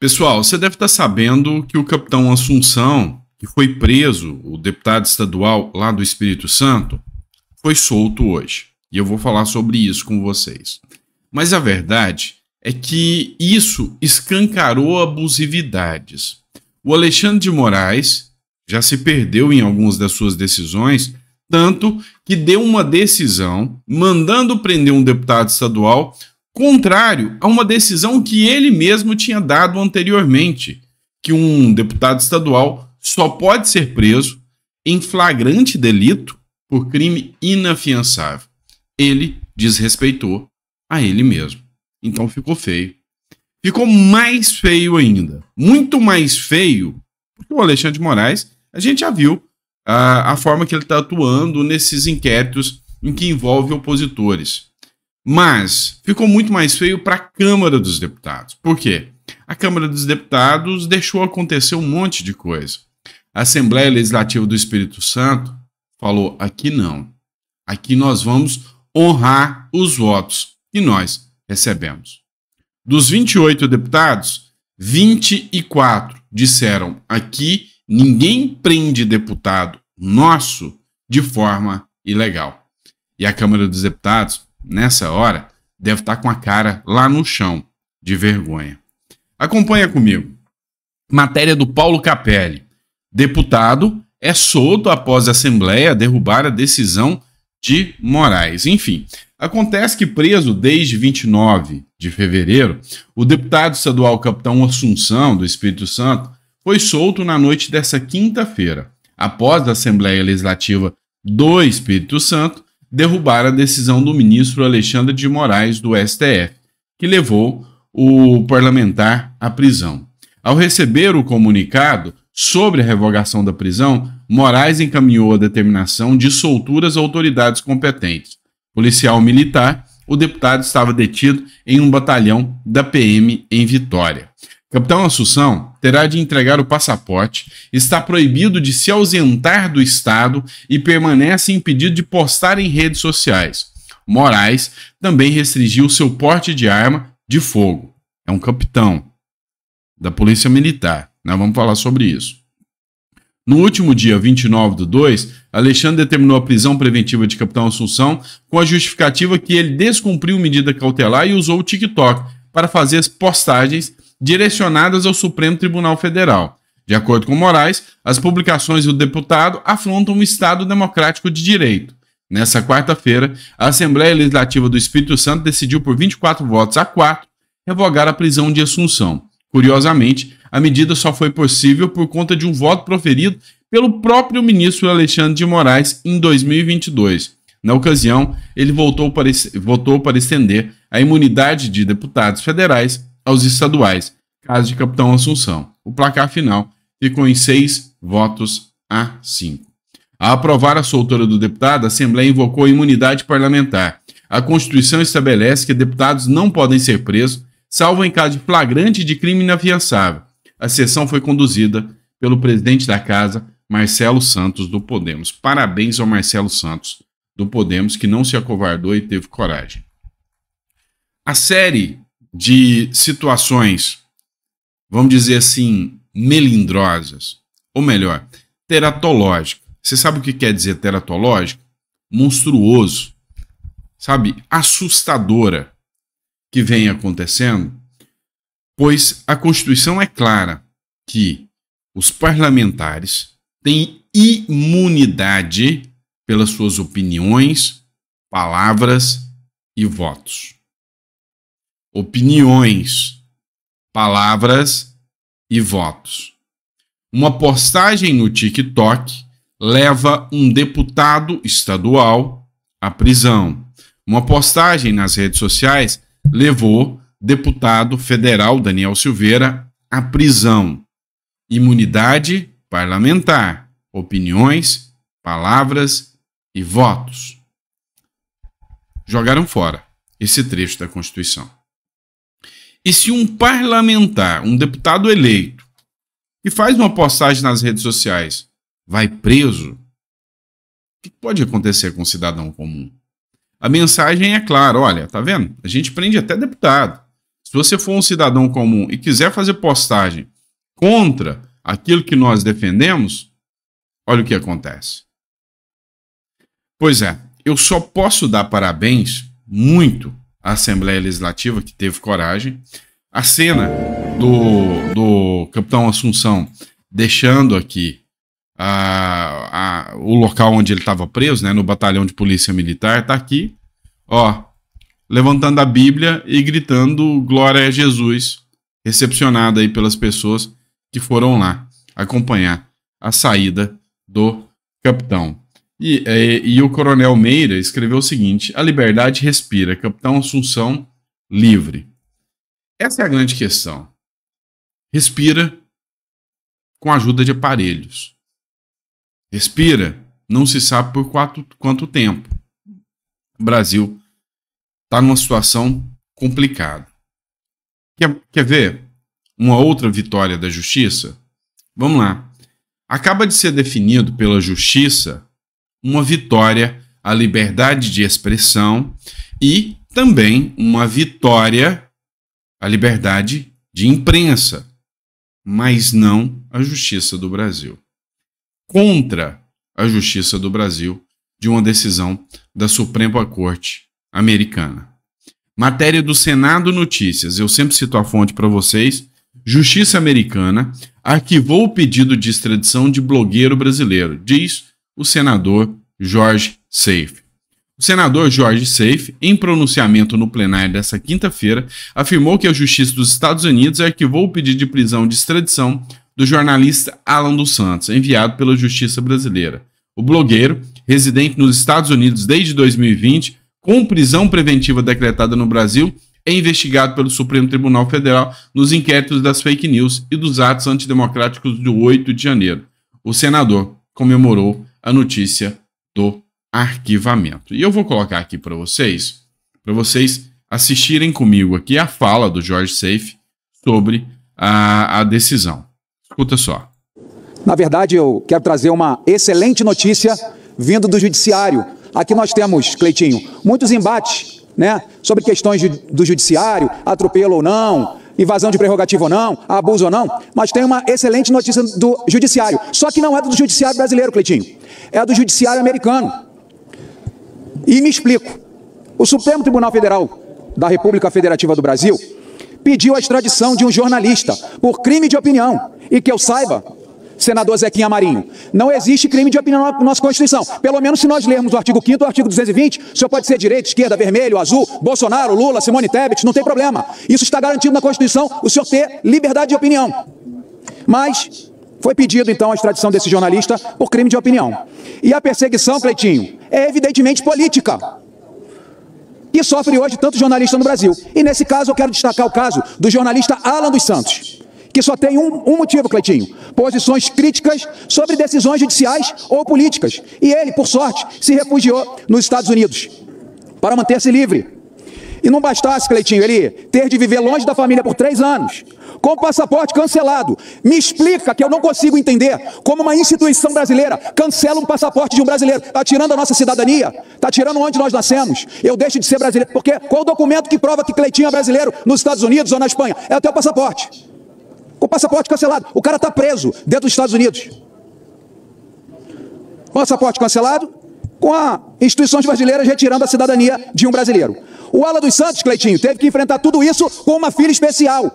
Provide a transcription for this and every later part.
Pessoal, você deve estar tá sabendo que o capitão Assunção, que foi preso, o deputado estadual lá do Espírito Santo, foi solto hoje. E eu vou falar sobre isso com vocês. Mas a verdade é que isso escancarou abusividades. O Alexandre de Moraes já se perdeu em algumas das suas decisões, tanto que deu uma decisão mandando prender um deputado estadual contrário a uma decisão que ele mesmo tinha dado anteriormente, que um deputado estadual só pode ser preso em flagrante delito por crime inafiançável. Ele desrespeitou a ele mesmo. Então ficou feio. Ficou mais feio ainda. Muito mais feio, porque o Alexandre de Moraes, a gente já viu a, ah, a forma que ele está atuando nesses inquéritos em que envolve opositores. Mas ficou muito mais feio para a Câmara dos Deputados. Por quê? A Câmara dos Deputados deixou acontecer um monte de coisa. A Assembleia Legislativa do Espírito Santo falou: aqui não. Aqui nós vamos honrar os votos que nós recebemos. Dos 28 deputados, 24 disseram: aqui ninguém prende deputado nosso de forma ilegal. E a Câmara dos Deputados nessa hora, deve estar tá com a cara lá no chão, de vergonha. Acompanha comigo. Matéria do Paulo Capelli. Deputado é solto após a Assembleia derrubar a decisão de Moraes. Enfim, acontece que preso desde 29 de fevereiro, o deputado estadual capitão Assunção, do Espírito Santo, foi solto na noite dessa quinta-feira, após a Assembleia Legislativa do Espírito Santo derrubar a decisão do ministro Alexandre de Moraes do STF, que levou o parlamentar à prisão. Ao receber o comunicado sobre a revogação da prisão, Moraes encaminhou a determinação de soltura às autoridades competentes. Policial militar, o deputado estava detido em um batalhão da PM em Vitória. Capitão Assunção terá de entregar o passaporte, está proibido de se ausentar do Estado e permanece impedido de postar em redes sociais. Moraes também restringiu seu porte de arma de fogo. É um capitão da Polícia Militar. Nós né? vamos falar sobre isso. No último dia 29 do 2, Alexandre determinou a prisão preventiva de Capitão Assunção com a justificativa que ele descumpriu medida cautelar e usou o TikTok para fazer as postagens direcionadas ao Supremo Tribunal Federal. De acordo com Moraes, as publicações do deputado afrontam o Estado democrático de direito. Nessa quarta-feira, a Assembleia Legislativa do Espírito Santo decidiu por 24 votos a 4 revogar a prisão de Assunção. Curiosamente, a medida só foi possível por conta de um voto proferido pelo próprio ministro Alexandre de Moraes em 2022. Na ocasião, ele votou para, votou para estender a imunidade de deputados federais aos estaduais, caso de Capitão Assunção. O placar final ficou em seis votos a cinco. A aprovar a soltura do deputado, a Assembleia invocou a imunidade parlamentar. A Constituição estabelece que deputados não podem ser presos, salvo em caso de flagrante de crime inafiançável. A sessão foi conduzida pelo presidente da Casa, Marcelo Santos, do Podemos. Parabéns ao Marcelo Santos, do Podemos, que não se acovardou e teve coragem. A série de situações, vamos dizer assim, melindrosas, ou melhor, teratológica. Você sabe o que quer dizer teratológica? Monstruoso, sabe? Assustadora que vem acontecendo, pois a Constituição é clara que os parlamentares têm imunidade pelas suas opiniões, palavras e votos opiniões, palavras e votos. Uma postagem no TikTok leva um deputado estadual à prisão. Uma postagem nas redes sociais levou deputado federal Daniel Silveira à prisão. Imunidade parlamentar, opiniões, palavras e votos. Jogaram fora esse trecho da Constituição. E se um parlamentar, um deputado eleito, que faz uma postagem nas redes sociais, vai preso, o que pode acontecer com o um cidadão comum? A mensagem é clara, olha, tá vendo? A gente prende até deputado. Se você for um cidadão comum e quiser fazer postagem contra aquilo que nós defendemos, olha o que acontece. Pois é, eu só posso dar parabéns muito a Assembleia Legislativa, que teve coragem. A cena do, do Capitão Assunção deixando aqui a, a, o local onde ele estava preso, né, no batalhão de polícia militar, está aqui, ó, levantando a Bíblia e gritando Glória a Jesus, recepcionado aí pelas pessoas que foram lá acompanhar a saída do capitão. E, e, é, e o coronel Meira escreveu o seguinte: a liberdade respira, capitão Assunção livre. Essa é a grande questão. Respira com a ajuda de aparelhos. Respira, não se sabe por quanto, quanto tempo. O Brasil está numa situação complicada. Quer, quer ver uma outra vitória da justiça? Vamos lá. Acaba de ser definido pela justiça uma vitória à liberdade de expressão e também uma vitória à liberdade de imprensa, mas não à justiça do Brasil. Contra a justiça do Brasil de uma decisão da Suprema Corte Americana. Matéria do Senado Notícias, eu sempre cito a fonte para vocês. Justiça Americana arquivou o pedido de extradição de blogueiro brasileiro, diz o senador Jorge Seife. O senador Jorge Seif, em pronunciamento no plenário desta quinta-feira, afirmou que a Justiça dos Estados Unidos arquivou o pedido de prisão de extradição do jornalista Alan dos Santos, enviado pela Justiça Brasileira. O blogueiro, residente nos Estados Unidos desde 2020, com prisão preventiva decretada no Brasil, é investigado pelo Supremo Tribunal Federal nos inquéritos das fake news e dos atos antidemocráticos do 8 de janeiro. O senador comemorou a notícia do arquivamento. E eu vou colocar aqui para vocês, para vocês assistirem comigo aqui a fala do Jorge Seife sobre a, a decisão. Escuta só. Na verdade, eu quero trazer uma excelente notícia vindo do judiciário. Aqui nós temos, Cleitinho, muitos embates, né, sobre questões do judiciário, atropelo ou não, invasão de prerrogativa ou não, abuso ou não, mas tem uma excelente notícia do judiciário. Só que não é do judiciário brasileiro, Cleitinho. É do judiciário americano. E me explico. O Supremo Tribunal Federal da República Federativa do Brasil pediu a extradição de um jornalista por crime de opinião. E que eu saiba, senador Zequinha Marinho. Não existe crime de opinião na nossa Constituição. Pelo menos se nós lermos o artigo 5 o artigo 220, o senhor pode ser direita, esquerda, vermelho, azul, Bolsonaro, Lula, Simone Tebet, não tem problema. Isso está garantido na Constituição, o senhor ter liberdade de opinião. Mas foi pedido, então, a extradição desse jornalista por crime de opinião. E a perseguição, Cleitinho, é evidentemente política. Que sofre hoje tanto jornalista no Brasil. E nesse caso eu quero destacar o caso do jornalista Alan dos Santos que só tem um, um, motivo, Cleitinho: posições críticas sobre decisões judiciais ou políticas. E ele, por sorte, se refugiou nos Estados Unidos para manter-se livre. E não bastasse, Cleitinho, ele ter de viver longe da família por três anos, com o passaporte cancelado. Me explica que eu não consigo entender como uma instituição brasileira cancela um passaporte de um brasileiro. Está tirando a nossa cidadania, está tirando onde nós nascemos. Eu deixo de ser brasileiro, porque qual o documento que prova que Cleitinho é brasileiro nos Estados Unidos ou na Espanha? É o teu passaporte com o passaporte cancelado. O cara está preso dentro dos Estados Unidos. Passaporte cancelado, com as instituições brasileiras retirando a cidadania de um brasileiro. O Ala dos Santos, Cleitinho, teve que enfrentar tudo isso com uma filha especial,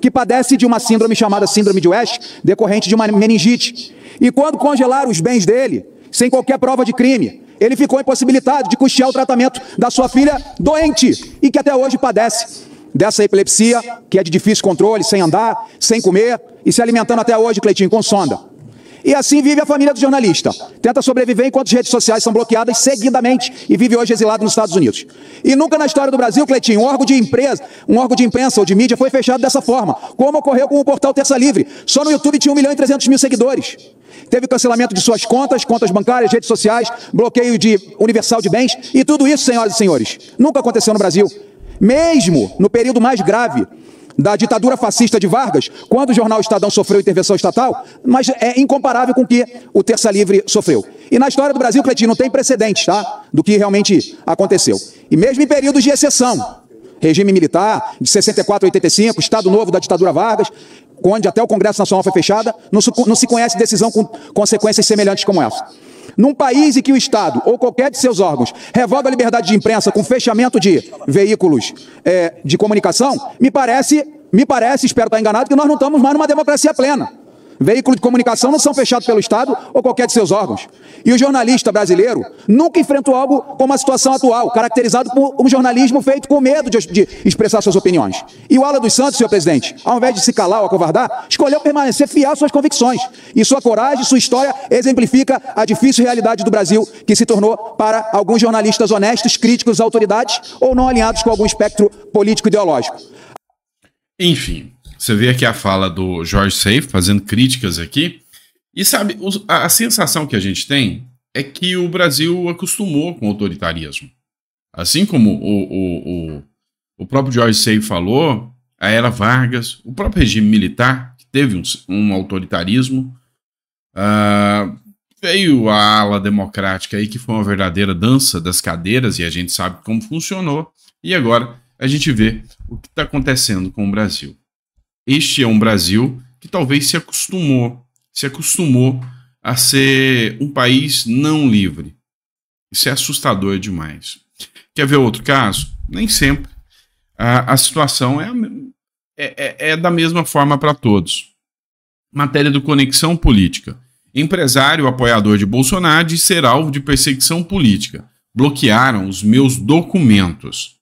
que padece de uma síndrome chamada Síndrome de West, decorrente de uma meningite. E quando congelaram os bens dele, sem qualquer prova de crime, ele ficou impossibilitado de custear o tratamento da sua filha doente e que até hoje padece dessa epilepsia, que é de difícil controle, sem andar, sem comer e se alimentando até hoje, Cleitinho, com sonda. E assim vive a família do jornalista. Tenta sobreviver enquanto as redes sociais são bloqueadas seguidamente e vive hoje exilado nos Estados Unidos. E nunca na história do Brasil, Cleitinho, um órgão de empresa, um órgão de imprensa ou de mídia foi fechado dessa forma, como ocorreu com o portal Terça Livre. Só no YouTube tinha 1 milhão e 300 mil seguidores. Teve cancelamento de suas contas, contas bancárias, redes sociais, bloqueio de universal de bens e tudo isso, senhoras e senhores, nunca aconteceu no Brasil mesmo no período mais grave da ditadura fascista de Vargas, quando o jornal Estadão sofreu intervenção estatal, mas é incomparável com o que o Terça Livre sofreu. E na história do Brasil, Cletinho, não tem precedentes, tá? Do que realmente aconteceu. E mesmo em períodos de exceção, regime militar, de 64 a 85, Estado Novo da ditadura Vargas, onde até o Congresso Nacional foi fechada, não se conhece decisão com consequências semelhantes como essa. Num país em que o Estado ou qualquer de seus órgãos revoga a liberdade de imprensa com fechamento de veículos é, de comunicação, me parece, me parece, espero estar enganado, que nós não estamos mais numa democracia plena. Veículos de comunicação não são fechados pelo Estado ou qualquer de seus órgãos. E o jornalista brasileiro nunca enfrentou algo como a situação atual, caracterizado por um jornalismo feito com medo de, de expressar suas opiniões. E o Ala dos Santos, senhor presidente, ao invés de se calar ou acovardar, escolheu permanecer fiel às suas convicções. E sua coragem, sua história exemplifica a difícil realidade do Brasil que se tornou para alguns jornalistas honestos, críticos às autoridades ou não alinhados com algum espectro político ideológico. Enfim, você vê aqui a fala do Jorge Seif fazendo críticas aqui. E sabe, a, a sensação que a gente tem é que o Brasil acostumou com o autoritarismo. Assim como o, o, o, o próprio Jorge Seif falou, a era Vargas, o próprio regime militar, que teve um, um autoritarismo, uh, veio a ala democrática aí, que foi uma verdadeira dança das cadeiras, e a gente sabe como funcionou, e agora a gente vê o que está acontecendo com o Brasil. Este é um Brasil que talvez se acostumou, se acostumou a ser um país não livre. Isso é assustador demais. Quer ver outro caso? Nem sempre. A, a situação é, é, é, é da mesma forma para todos. Matéria do Conexão Política. Empresário apoiador de Bolsonaro e ser alvo de perseguição política. Bloquearam os meus documentos.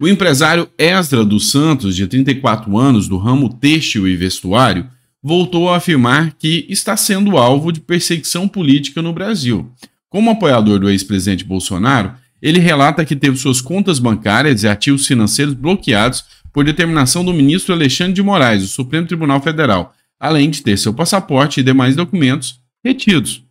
O empresário Ezra dos Santos, de 34 anos, do ramo têxtil e vestuário, voltou a afirmar que está sendo alvo de perseguição política no Brasil. Como apoiador do ex-presidente Bolsonaro, ele relata que teve suas contas bancárias e ativos financeiros bloqueados por determinação do ministro Alexandre de Moraes, do Supremo Tribunal Federal, além de ter seu passaporte e demais documentos retidos.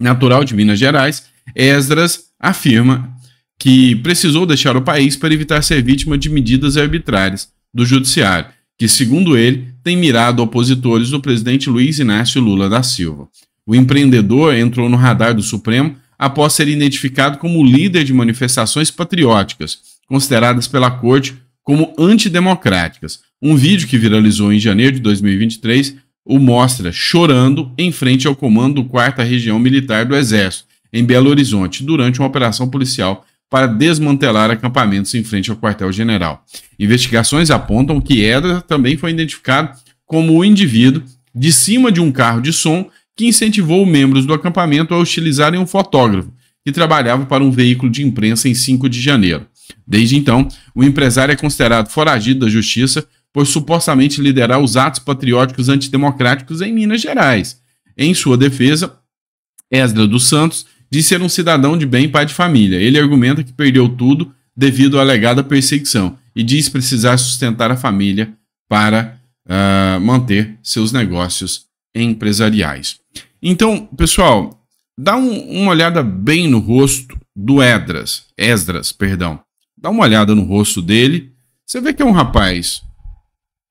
Natural de Minas Gerais, Esdras afirma que precisou deixar o país para evitar ser vítima de medidas arbitrárias do judiciário, que, segundo ele, tem mirado opositores do presidente Luiz Inácio Lula da Silva. O empreendedor entrou no radar do Supremo após ser identificado como líder de manifestações patrióticas, consideradas pela corte como antidemocráticas. Um vídeo que viralizou em janeiro de 2023 o mostra chorando em frente ao comando do 4 Região Militar do Exército, em Belo Horizonte, durante uma operação policial para desmantelar acampamentos em frente ao quartel-general. Investigações apontam que Edra também foi identificado como o indivíduo de cima de um carro de som que incentivou membros do acampamento a utilizarem um fotógrafo que trabalhava para um veículo de imprensa em 5 de janeiro. Desde então, o empresário é considerado foragido da justiça por supostamente liderar os atos patrióticos antidemocráticos em Minas Gerais. Em sua defesa, Esdra dos Santos de ser um cidadão de bem e pai de família. Ele argumenta que perdeu tudo devido à alegada perseguição e diz precisar sustentar a família para uh, manter seus negócios empresariais. Então, pessoal, dá um, uma olhada bem no rosto do Edras, Esdras, perdão. Dá uma olhada no rosto dele. Você vê que é um rapaz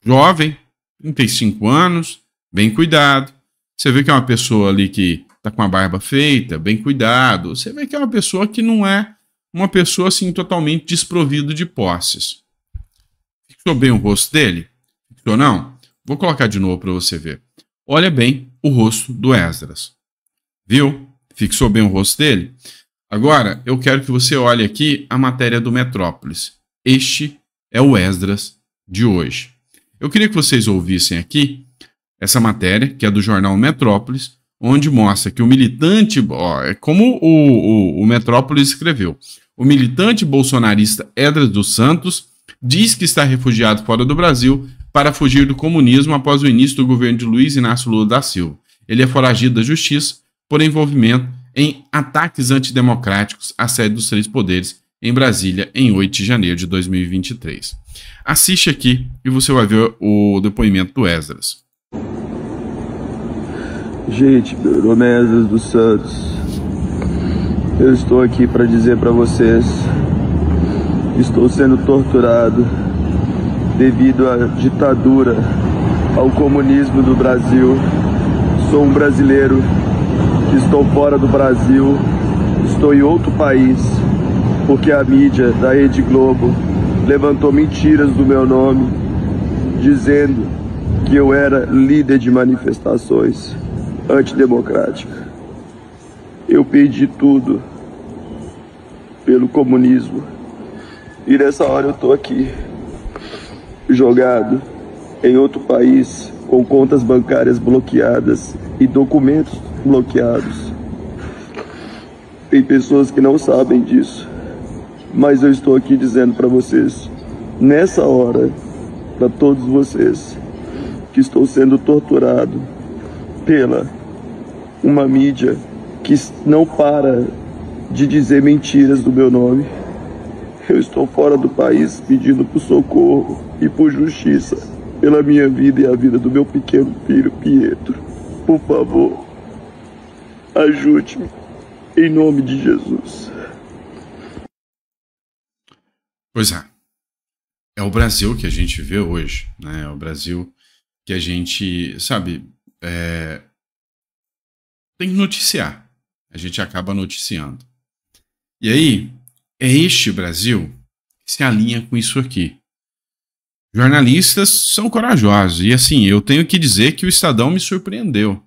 jovem, 35 anos, bem cuidado. Você vê que é uma pessoa ali que tá com a barba feita, bem cuidado. Você vê que é uma pessoa que não é uma pessoa assim totalmente desprovido de posses. Fixou bem o rosto dele? Fixou não? Vou colocar de novo para você ver. Olha bem o rosto do Esdras. Viu? Fixou bem o rosto dele? Agora, eu quero que você olhe aqui a matéria do Metrópolis. Este é o Esdras de hoje. Eu queria que vocês ouvissem aqui essa matéria, que é do jornal Metrópolis, onde mostra que o militante, ó, é como o, o, o Metrópolis escreveu, o militante bolsonarista Edras dos Santos diz que está refugiado fora do Brasil para fugir do comunismo após o início do governo de Luiz Inácio Lula da Silva. Ele é foragido da justiça por envolvimento em ataques antidemocráticos à sede dos três poderes em Brasília em 8 de janeiro de 2023. Assiste aqui e você vai ver o depoimento do Esdras. Gente, Romesas dos Santos, eu estou aqui para dizer para vocês que estou sendo torturado devido à ditadura, ao comunismo do Brasil. Sou um brasileiro que estou fora do Brasil, estou em outro país, porque a mídia da Rede Globo levantou mentiras do meu nome, dizendo que eu era líder de manifestações antidemocrática. Eu perdi tudo pelo comunismo. E nessa hora eu estou aqui, jogado em outro país, com contas bancárias bloqueadas e documentos bloqueados. Tem pessoas que não sabem disso, mas eu estou aqui dizendo para vocês, nessa hora, para todos vocês, que estou sendo torturado pela uma mídia que não para de dizer mentiras do meu nome. Eu estou fora do país pedindo por socorro e por justiça pela minha vida e a vida do meu pequeno filho Pietro. Por favor, ajude-me em nome de Jesus. Pois é. É o Brasil que a gente vê hoje, né? É o Brasil que a gente, sabe, é, tem que noticiar. A gente acaba noticiando. E aí, é este Brasil que se alinha com isso aqui. Jornalistas são corajosos. E assim, eu tenho que dizer que o Estadão me surpreendeu.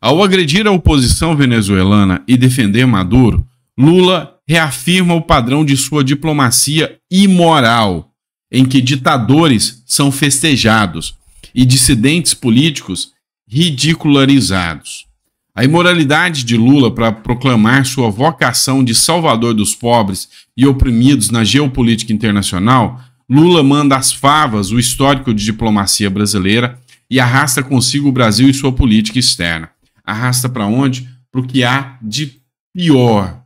Ao agredir a oposição venezuelana e defender Maduro, Lula reafirma o padrão de sua diplomacia imoral, em que ditadores são festejados e dissidentes políticos ridicularizados. A imoralidade de Lula para proclamar sua vocação de salvador dos pobres e oprimidos na geopolítica internacional, Lula manda às favas o histórico de diplomacia brasileira e arrasta consigo o Brasil e sua política externa. Arrasta para onde? Para o que há de pior,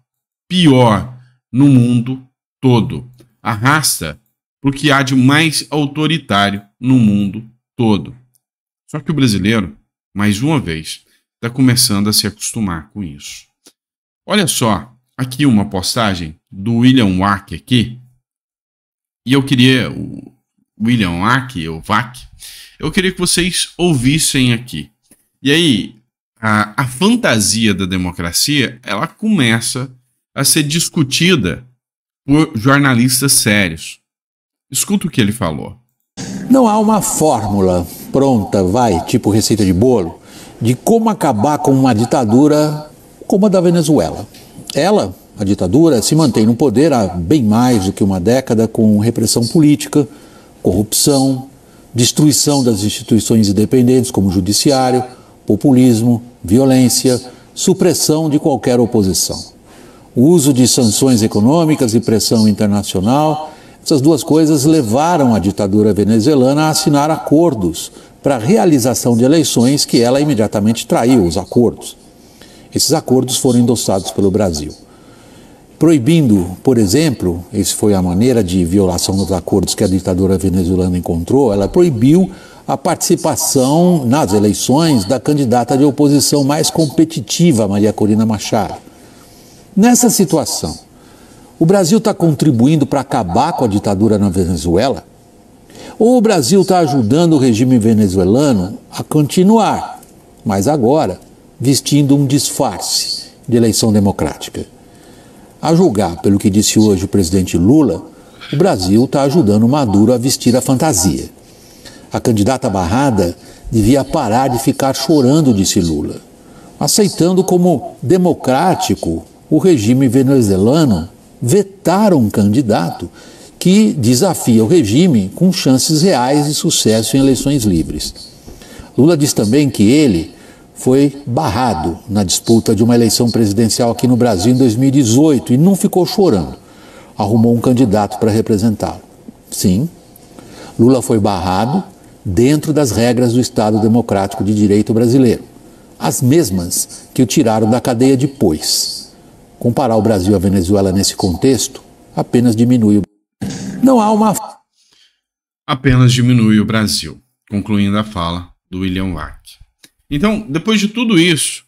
pior no mundo todo. Arrasta para o que há de mais autoritário no mundo todo. Só que o brasileiro mais uma vez, está começando a se acostumar com isso. Olha só, aqui uma postagem do William Wack aqui. E eu queria, o William Wack, o Wack, eu queria que vocês ouvissem aqui. E aí, a, a fantasia da democracia, ela começa a ser discutida por jornalistas sérios. Escuta o que ele falou. Não há uma fórmula pronta, vai, tipo receita de bolo, de como acabar com uma ditadura como a da Venezuela. Ela, a ditadura, se mantém no poder há bem mais do que uma década com repressão política, corrupção, destruição das instituições independentes como o judiciário, populismo, violência, supressão de qualquer oposição, o uso de sanções econômicas e pressão internacional essas duas coisas levaram a ditadura venezuelana a assinar acordos para a realização de eleições que ela imediatamente traiu os acordos. Esses acordos foram endossados pelo Brasil. Proibindo, por exemplo, essa foi a maneira de violação dos acordos que a ditadura venezuelana encontrou, ela proibiu a participação nas eleições da candidata de oposição mais competitiva, Maria Corina Machado. Nessa situação, o Brasil está contribuindo para acabar com a ditadura na Venezuela? Ou o Brasil está ajudando o regime venezuelano a continuar, mas agora vestindo um disfarce de eleição democrática? A julgar pelo que disse hoje o presidente Lula, o Brasil está ajudando Maduro a vestir a fantasia. A candidata barrada devia parar de ficar chorando, disse Lula, aceitando como democrático o regime venezuelano vetaram um candidato que desafia o regime com chances reais de sucesso em eleições livres. Lula diz também que ele foi barrado na disputa de uma eleição presidencial aqui no Brasil em 2018 e não ficou chorando. Arrumou um candidato para representá-lo. Sim, Lula foi barrado dentro das regras do Estado Democrático de Direito brasileiro, as mesmas que o tiraram da cadeia depois. Comparar o Brasil à Venezuela nesse contexto apenas diminui o. Não há uma. Apenas diminui o Brasil, concluindo a fala do William Wack. Então, depois de tudo isso,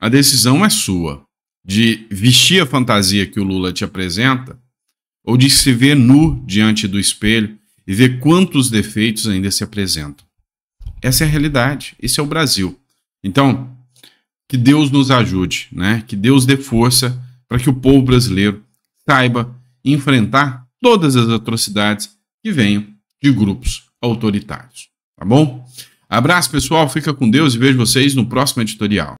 a decisão é sua de vestir a fantasia que o Lula te apresenta ou de se ver nu diante do espelho e ver quantos defeitos ainda se apresentam. Essa é a realidade, esse é o Brasil. Então, que Deus nos ajude, né? Que Deus dê força para que o povo brasileiro saiba enfrentar todas as atrocidades que venham de grupos autoritários. Tá bom? Abraço, pessoal. Fica com Deus e vejo vocês no próximo editorial.